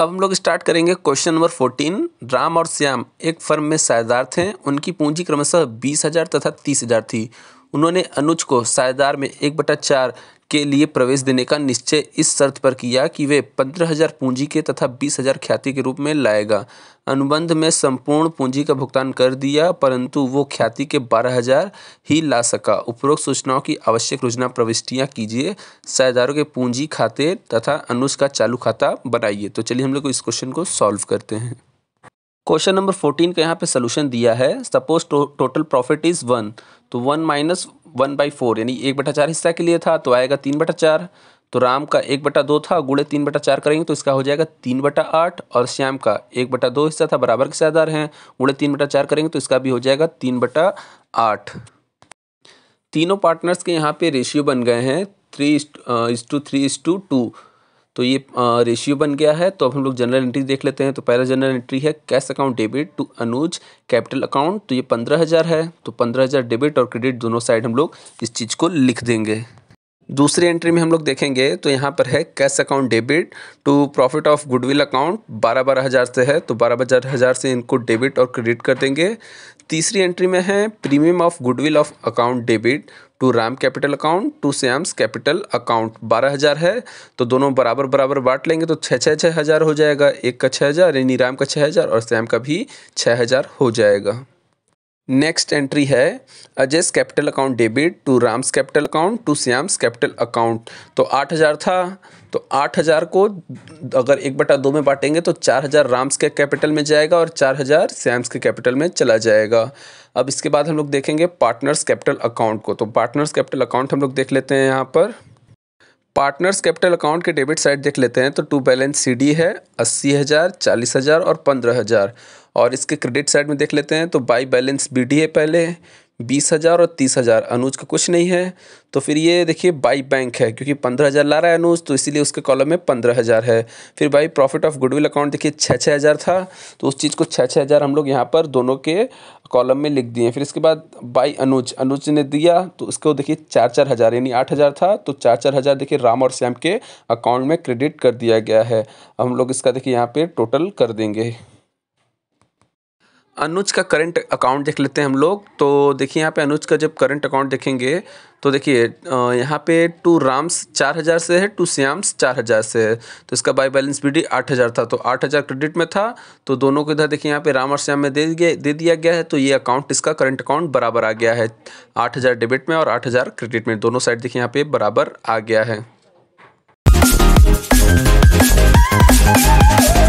अब हम लोग स्टार्ट करेंगे क्वेश्चन नंबर फोर्टीन राम और श्याम एक फर्म में साझेदार थे उनकी पूंजी क्रमशः बीस हज़ार तथा तीस हज़ार थी उन्होंने अनुज को साझेदार में एक बटा चार के लिए प्रवेश देने का निश्चय इस शर्त पर किया कि वे पंद्रह हजार पूंजी के तथा बीस हजार ख्याति के रूप में लाएगा अनुबंध में संपूर्ण पूंजी का भुगतान कर दिया परंतु वो ख्याति के बारह हजार ही ला सका उपरोक्त सूचनाओं की आवश्यक योजना प्रविष्टियाँ कीजिए साझेदारों के पूंजी खाते तथा अनुष का चालू खाता बनाइए तो चलिए हम लोग इस क्वेश्चन को सॉल्व करते हैं क्वेश्चन नंबर फोर्टीन का यहाँ पे सोल्यूशन दिया है suppose total profit is one तो one minus one by four यानी एक बटा चार हिस्सा के लिए था तो आएगा तीन बटा चार तो राम का एक बटा दो था गुड़े तीन बटा चार करेंगे तो इसका हो जाएगा तीन बटा आठ और श्याम का एक बटा दो हिस्सा था बराबर के साझेदार हैं गुड़े तीन बटा चार करेंगे तो इसका भी हो जाएगा तीन बटा आठ तीनों पार्टनर्स के यहाँ पे रेशियो बन गए हैं three is two three is to two तो ये रेशियो बन गया है तो अब हम लोग जनरल एंट्री देख लेते हैं तो पहला जनरल एंट्री है cash account debit to Anuj capital account तो ये पंद्रह हज़ार है तो पंद्रह हज़ार डेबिट और क्रेडिट दोनों साइड हम लोग इस चीज़ को लिख देंगे दूसरी एंट्री में हम लोग देखेंगे तो यहाँ पर है cash account debit to profit of goodwill account बारह बारह हज़ार से है तो बारह बारह हज़ार से इनको डेबिट और क्रेडिट कर देंगे तीसरी एंट्री में है premium of goodwill of account debit to Ram capital account to Shyam's capital account बारह हज़ार है तो दोनों बराबर बराबर बांट लेंगे तो छः छः छः हज़ार हो जाएगा एक का छः हज़ार यानी राम का छः हज़ार और श्याम का भी छः हज़ार हो जाएगा नेक्स्ट एंट्री है Ajay's capital account debit to Ram's capital account to Shyam's capital account तो आठ हज़ार था तो आठ हज़ार को अगर एक बटा दो में बांटेंगे तो चार हज़ार राम्स के कैपिटल में जाएगा और चार हज़ार श्याम्स के कैपिटल में चला जाएगा अब इसके बाद हम लोग देखेंगे पार्टनर्स कैपिटल अकाउंट को तो पार्टनर्स कैपिटल अकाउंट हम लोग देख लेते हैं यहाँ पर पार्टनर्स कैपिटल अकाउंट के डेबिट साइड देख लेते हैं तो टू बैलेंस सी डी है अस्सी हज़ार चालीस हज़ार और पंद्रह हज़ार और इसके क्रेडिट साइड में देख लेते हैं तो बाई बैलेंस बी डी है पहले बीस हज़ार और तीस हज़ार अनुज का कुछ नहीं है तो फिर ये देखिए बाई बैंक है क्योंकि पंद्रह हज़ार ला रहा है अनुज तो इसीलिए उसके कॉलम में पंद्रह हज़ार है फिर by profit of goodwill account देखिए छः छः हज़ार था तो उस चीज़ को छः छः हज़ार हम लोग यहाँ पर दोनों के कॉलम में लिख दिए फिर इसके बाद बाई अनुज अनुज ने दिया तो उसको देखिए चार चार हज़ार यानी आठ हज़ार था तो चार चार हज़ार देखिए राम और श्याम के अकाउंट में क्रेडिट कर दिया गया है हम लोग इसका देखिए यहाँ पर टोटल कर देंगे अनुज का करंट अकाउंट देख लेते हैं हम लोग तो देखिए यहाँ पे अनुज का जब करंट अकाउंट देखेंगे तो देखिए यहाँ पे टू राम्स चार हज़ार से है टू श्याम्स चार हज़ार से है तो इसका बाई बैलेंस बी डी आठ हज़ार था तो आठ हज़ार क्रेडिट में था तो दोनों को इधर देखिए यहाँ पे राम और श्याम में दे दिया दे दिया गया है तो ये अकाउंट इसका करंट अकाउंट बराबर आ गया है आठ हज़ार डेबिट में और आठ हज़ार क्रेडिट में दोनों साइड देखिए यहाँ पे बराबर आ गया है